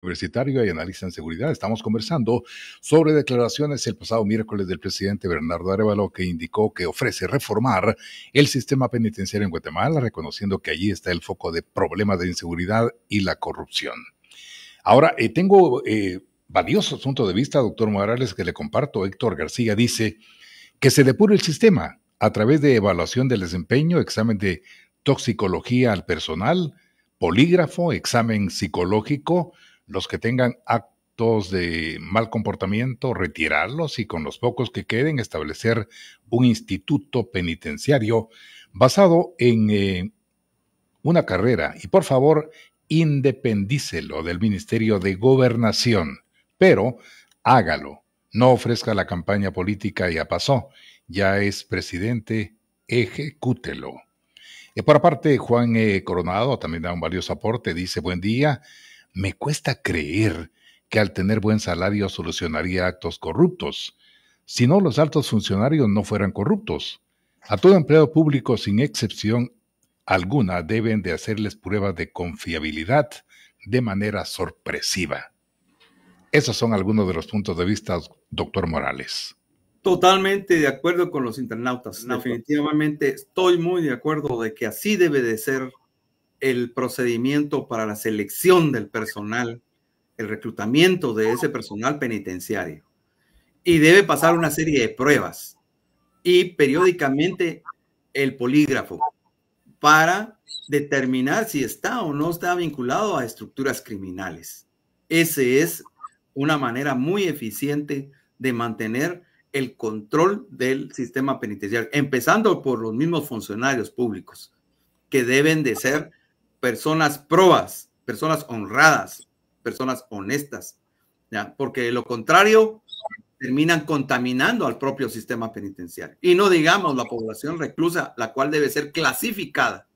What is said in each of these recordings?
universitario y analista en seguridad. Estamos conversando sobre declaraciones el pasado miércoles del presidente Bernardo Arevalo que indicó que ofrece reformar el sistema penitenciario en Guatemala, reconociendo que allí está el foco de problemas de inseguridad y la corrupción. Ahora, eh, tengo eh, valiosos puntos de vista, doctor Morales, que le comparto. Héctor García dice que se depure el sistema a través de evaluación del desempeño, examen de toxicología al personal, polígrafo, examen psicológico, los que tengan actos de mal comportamiento, retirarlos y con los pocos que queden establecer un instituto penitenciario basado en eh, una carrera. Y por favor, independícelo del Ministerio de Gobernación, pero hágalo. No ofrezca la campaña política, ya pasó. Ya es presidente, ejecútelo. Eh, por aparte, Juan eh, Coronado también da un valioso aporte. Dice, buen día. Me cuesta creer que al tener buen salario solucionaría actos corruptos. Si no, los altos funcionarios no fueran corruptos. A todo empleado público, sin excepción alguna, deben de hacerles pruebas de confiabilidad de manera sorpresiva. Esos son algunos de los puntos de vista, doctor Morales. Totalmente de acuerdo con los internautas. Definitivamente estoy muy de acuerdo de que así debe de ser el procedimiento para la selección del personal, el reclutamiento de ese personal penitenciario. Y debe pasar una serie de pruebas y periódicamente el polígrafo para determinar si está o no está vinculado a estructuras criminales. Ese es una manera muy eficiente de mantener el control del sistema penitenciario, empezando por los mismos funcionarios públicos, que deben de ser personas probas, personas honradas, personas honestas, porque de lo contrario terminan contaminando al propio sistema penitenciario. Y no digamos la población reclusa, la cual debe ser clasificada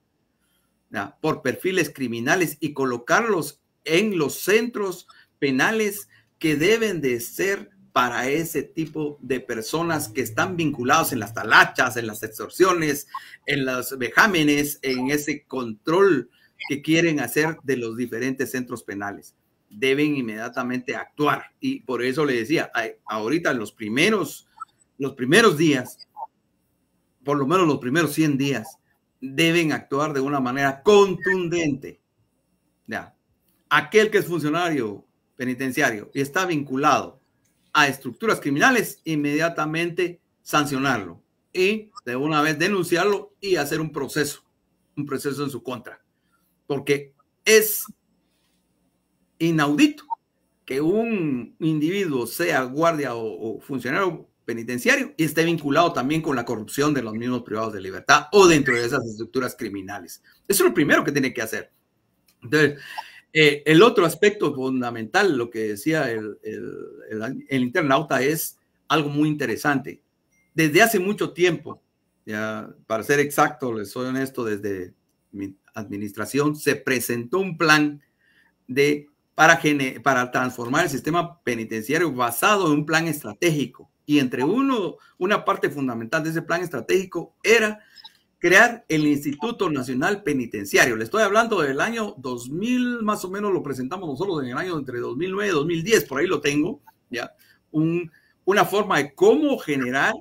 por perfiles criminales y colocarlos en los centros penales que deben de ser para ese tipo de personas que están vinculados en las talachas, en las extorsiones, en los vejámenes, en ese control que quieren hacer de los diferentes centros penales. Deben inmediatamente actuar. Y por eso le decía, ahorita los primeros, los primeros días, por lo menos los primeros 100 días, deben actuar de una manera contundente. Ya. Aquel que es funcionario penitenciario y está vinculado a estructuras criminales, inmediatamente sancionarlo y de una vez denunciarlo y hacer un proceso, un proceso en su contra porque es inaudito que un individuo sea guardia o, funcionario penitenciario y esté vinculado también con la corrupción de los mismos privados de libertad o dentro de esas estructuras criminales. Eso es lo primero que tiene que hacer. Entonces, eh, el otro aspecto fundamental, lo que decía el, internauta, es algo muy interesante. Desde hace mucho tiempo, ya, para ser exacto, les soy honesto, desde mi administración se presentó un plan de, para, para transformar el sistema penitenciario basado en un plan estratégico. Y entre uno, una parte fundamental de ese plan estratégico era crear el Instituto Nacional Penitenciario. Le estoy hablando del año 2000, más o menos lo presentamos nosotros en el año entre 2009 y 2010, por ahí lo tengo, ¿ya? una forma de cómo generar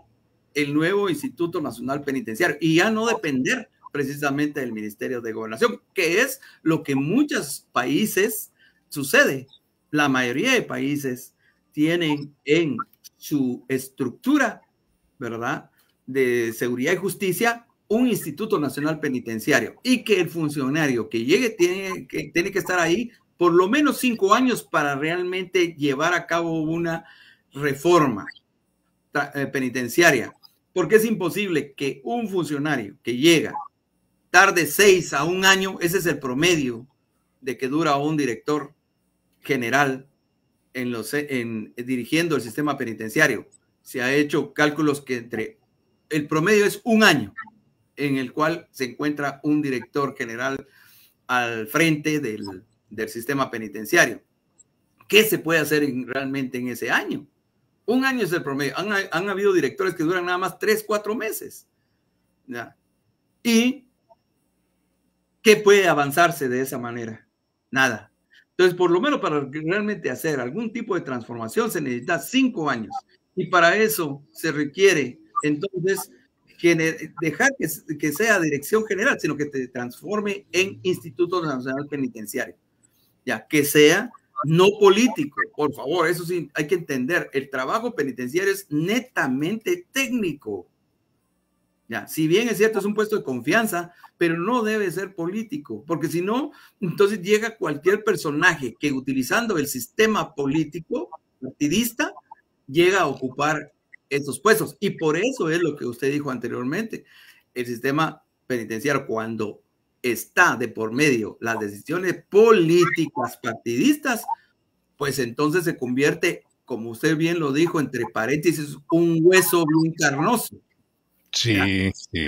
el nuevo Instituto Nacional Penitenciario y ya no depender precisamente del Ministerio de Gobernación, que es lo que en muchos países sucede. La mayoría de países tienen en su estructura, ¿verdad?, de seguridad y justicia, un Instituto Nacional Penitenciario y que el funcionario que llegue tiene que, que estar ahí por lo menos cinco años para realmente llevar a cabo una reforma eh, penitenciaria, porque es imposible que un funcionario que llega tarde seis a un año, ese es el promedio de que dura un director general en los, dirigiendo el sistema penitenciario. Se ha hecho cálculos que entre el promedio es un año en el cual se encuentra un director general al frente del, sistema penitenciario. ¿Qué se puede hacer realmente en ese año? Un año es el promedio. Han, habido directores que duran nada más tres, cuatro meses. Y ¿Qué puede avanzarse de esa manera? Nada. Entonces, por lo menos para realmente hacer algún tipo de transformación se necesita cinco años. Y para eso se requiere, entonces, dejar que, que sea dirección general, sino que te transforme en Instituto Nacional Penitenciario. Ya, que sea no político, por favor, eso sí, hay que entender, el trabajo penitenciario es netamente técnico si bien es cierto, es un puesto de confianza, pero no debe ser político, porque si no, entonces llega cualquier personaje que utilizando el sistema político partidista llega a ocupar esos puestos. Y por eso es lo que usted dijo anteriormente, el sistema penitenciario, cuando está de por medio las decisiones políticas partidistas, pues entonces se convierte, como usted bien lo dijo, entre paréntesis, un hueso bien carnoso Sí, sí.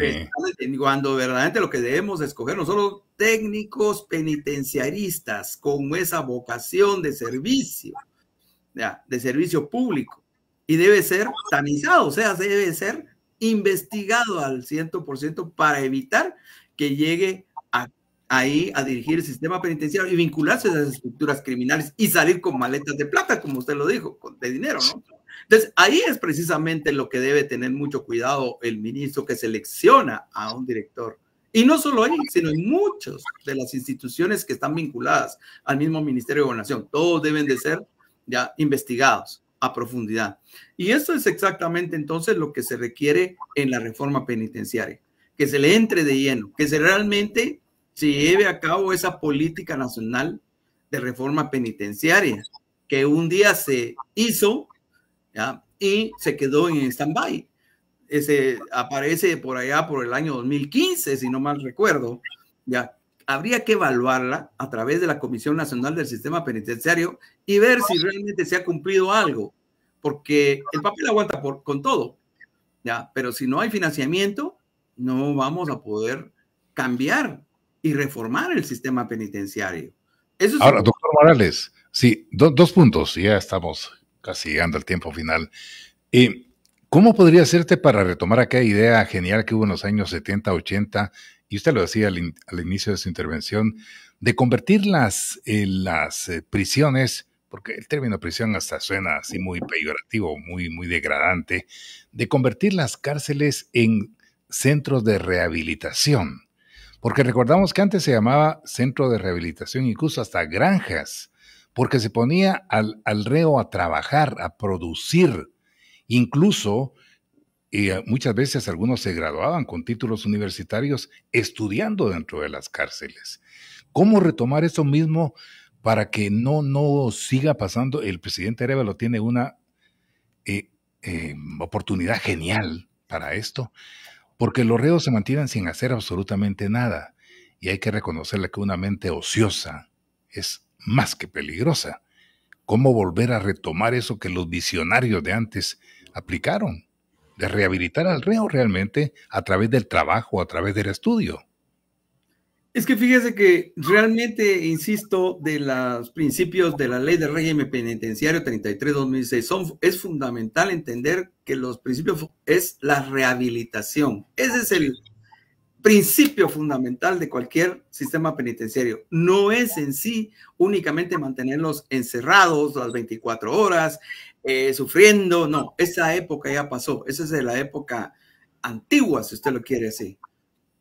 cuando verdaderamente lo que debemos escoger, nosotros técnicos penitenciaristas con esa vocación de servicio, de servicio público, y debe ser tanizado, o sea, debe ser investigado al 100% para evitar que llegue ahí a dirigir el sistema penitenciario y vincularse a las estructuras criminales y salir con maletas de plata, como usted lo dijo, de dinero, ¿no? Entonces, ahí es precisamente lo que debe tener mucho cuidado el ministro que selecciona a un director. Y no solo ahí, sino en muchas de las instituciones que están vinculadas al mismo Ministerio de Gobernación. Todos deben de ser ya investigados a profundidad. Y eso es exactamente entonces lo que se requiere en la reforma penitenciaria, que se le entre de lleno, que se realmente se lleve a cabo esa política nacional de reforma penitenciaria que un día se hizo y se quedó en stand-by. Ese aparece por allá por el año 2015, si no mal recuerdo. ¿ya? Habría que evaluarla a través de la Comisión Nacional del Sistema Penitenciario y ver si realmente se ha cumplido algo, porque el papel aguanta con todo, ¿ya? pero si no hay financiamiento, no vamos a poder cambiar y reformar el sistema penitenciario. Ahora, doctor Morales, sí, dos puntos, ya estamos casi llegando al tiempo final. ¿Cómo podría hacerte para retomar aquella idea genial que hubo en los años 70, 80, y usted lo decía al, inicio de su intervención, de convertir las, eh, eh, prisiones, porque el término prisión hasta suena así muy peyorativo, muy, muy degradante, de convertir las cárceles en centros de rehabilitación. Porque recordamos que antes se llamaba centro de rehabilitación, incluso hasta granjas porque se ponía al, reo a trabajar, a producir. Incluso eh, muchas veces algunos se graduaban con títulos universitarios estudiando dentro de las cárceles. ¿Cómo retomar eso mismo para que no, no siga pasando? El presidente Arevalo tiene una eh, em, oportunidad genial para esto, porque los reos se mantienen sin hacer absolutamente nada. Y hay que reconocerle que una mente ociosa es más que peligrosa. ¿Cómo volver a retomar eso que los visionarios de antes aplicaron? De rehabilitar al reo realmente a través del trabajo, a través del estudio. Es que fíjese que realmente, insisto, de los principios de la ley de régimen penitenciario 33-2006, es fundamental entender que los principios es la rehabilitación. Ese es el, principio fundamental de cualquier sistema penitenciario. No es en sí únicamente mantenerlos encerrados las 24 horas, eh, sufriendo, no, esa época ya pasó, esa es de la época antigua, si usted lo quiere así.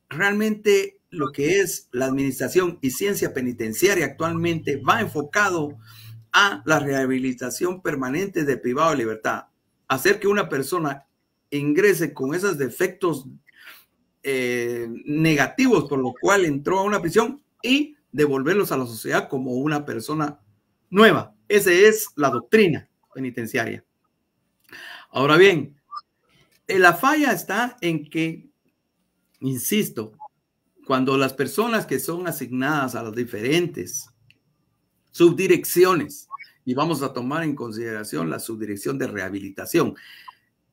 Realmente lo que es la administración y ciencia penitenciaria actualmente va enfocado a la rehabilitación permanente de privado de libertad, hacer que una persona ingrese con esos defectos eh, negativos, por lo cual entró a una prisión y devolverlos a la sociedad como una persona nueva. Esa es la doctrina penitenciaria. Ahora bien, eh, la falla está en que, insisto, cuando las personas que son asignadas a las diferentes subdirecciones, y vamos a tomar en consideración la subdirección de rehabilitación,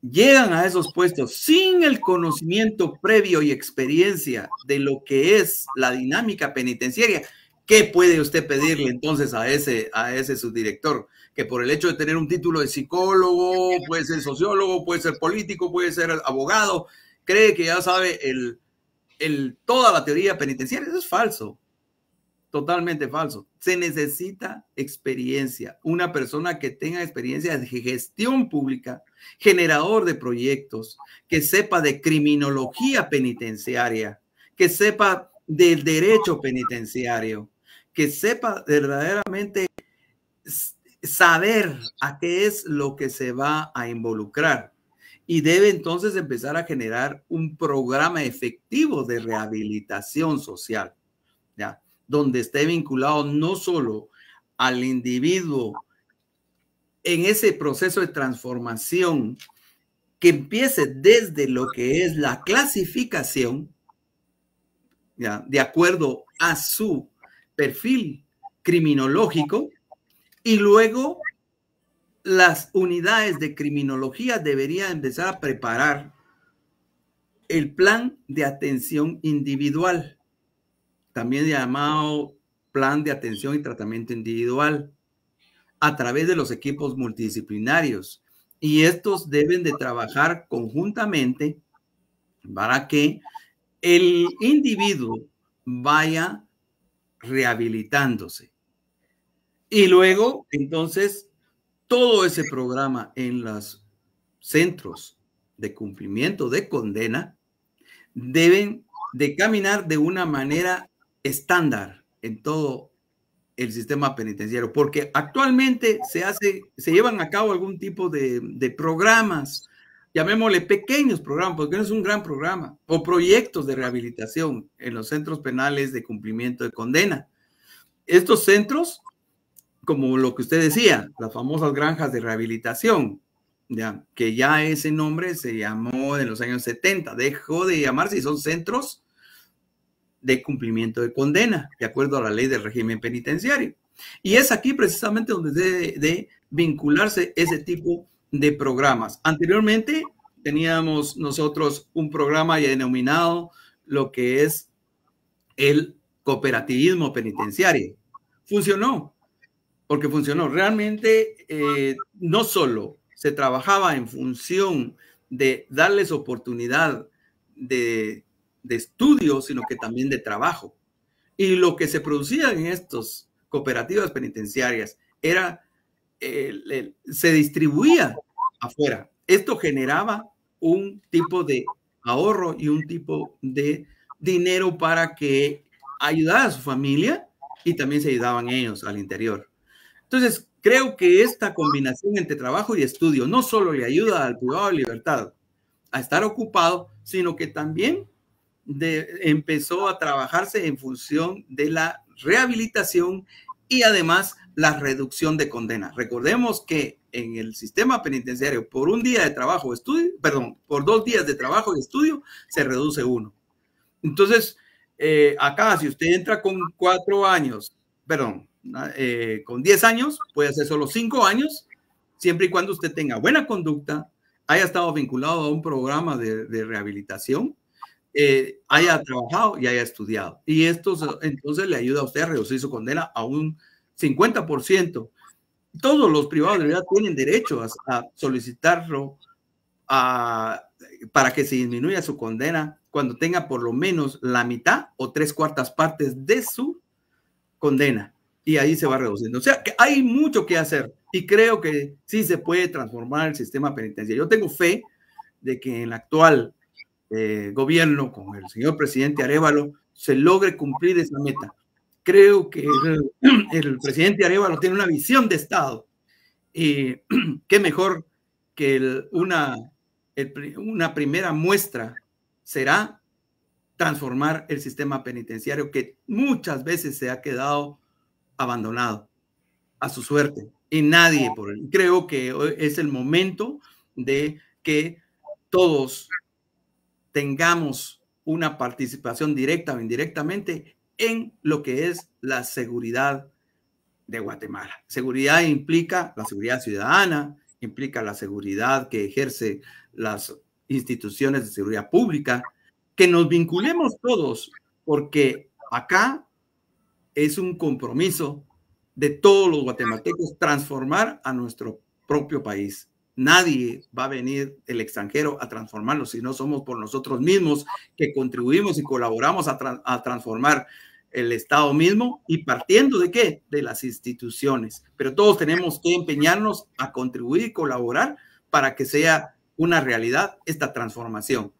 llegan a esos puestos sin el conocimiento previo y experiencia de lo que es la dinámica penitenciaria, ¿qué puede usted pedirle entonces a ese, a ese subdirector? Que por el hecho de tener un título de psicólogo, puede ser sociólogo, puede ser político, puede ser abogado, cree que ya sabe el, toda la teoría penitenciaria. Eso es falso, totalmente falso. Se necesita experiencia, una persona que tenga experiencia de gestión pública generador de proyectos, que sepa de criminología penitenciaria, que sepa del derecho penitenciario, que sepa verdaderamente saber a qué es lo que se va a involucrar. Y debe entonces empezar a generar un programa efectivo de rehabilitación social, ¿ya? donde esté vinculado no solo al individuo en ese proceso de transformación que empiece desde lo que es la clasificación, de acuerdo a su perfil criminológico, y luego las unidades de criminología deberían empezar a preparar el plan de atención individual, también llamado plan de atención y tratamiento individual a través de los equipos multidisciplinarios. Y estos deben de trabajar conjuntamente para que el individuo vaya rehabilitándose. Y luego, entonces, todo ese programa en los centros de cumplimiento de condena deben de caminar de una manera estándar en todo el sistema penitenciario, porque actualmente se hace, se llevan a cabo algún tipo de, programas, llamémosle pequeños programas, porque no es un gran programa, o proyectos de rehabilitación en los centros penales de cumplimiento de condena. Estos centros, como lo que usted decía, las famosas granjas de rehabilitación, ya, que ya ese nombre se llamó en los años 70, dejó de llamarse y son centros de cumplimiento de condena, de acuerdo a la ley del régimen penitenciario. Y es aquí precisamente donde debe de vincularse ese tipo de programas. Anteriormente teníamos nosotros un programa denominado lo que es el cooperativismo penitenciario. Funcionó, porque funcionó. Realmente eh, no solo se trabajaba en función de darles oportunidad de de estudio, sino que también de trabajo. Y lo que se producía en estas cooperativas penitenciarias era, se distribuía afuera. Esto generaba un tipo de ahorro y un tipo de dinero para que ayudara a su familia y también se ayudaban ellos al interior. Entonces, creo que esta combinación entre trabajo y estudio no solo le ayuda al privado de libertad a estar ocupado, sino que también de, empezó a trabajarse en función de la rehabilitación y además la reducción de condena. Recordemos que en el sistema penitenciario, por un día de trabajo o estudio, perdón, por dos días de trabajo y estudio, se reduce uno. Entonces, eh, acá, si usted entra con cuatro años, perdón, eh, con diez años, puede hacer solo cinco años, siempre y cuando usted tenga buena conducta, haya estado vinculado a un programa de rehabilitación eh, haya trabajado y haya estudiado. Y esto entonces le ayuda a usted a reducir su condena a un 50%. Todos los privados de libertad tienen derecho a, solicitarlo para que se disminuya su condena cuando tenga por lo menos la mitad o tres cuartas partes de su condena. Y ahí se va reduciendo. O sea que hay mucho que hacer y creo que sí se puede transformar el sistema penitenciario. Yo tengo fe de que en la actual eh, gobierno, con el señor presidente Arevalo, se logre cumplir esa meta. Creo que el, presidente Arevalo tiene una visión de Estado. Y qué mejor que una, una primera muestra será transformar el sistema penitenciario que muchas veces se ha quedado abandonado a su suerte y nadie por él. Creo que es el momento de que todos tengamos una participación directa o indirectamente en lo que es la seguridad de Guatemala. Seguridad implica la seguridad ciudadana, implica la seguridad que ejerce las instituciones de seguridad pública, que nos vinculemos todos, porque acá es un compromiso de todos los guatemaltecos transformar a nuestro propio país. Nadie va a venir el extranjero a transformarlo, si no somos por nosotros mismos que contribuimos y colaboramos a transformar el Estado mismo y partiendo de qué? De las instituciones. Pero todos tenemos que empeñarnos a contribuir y colaborar para que sea una realidad esta transformación.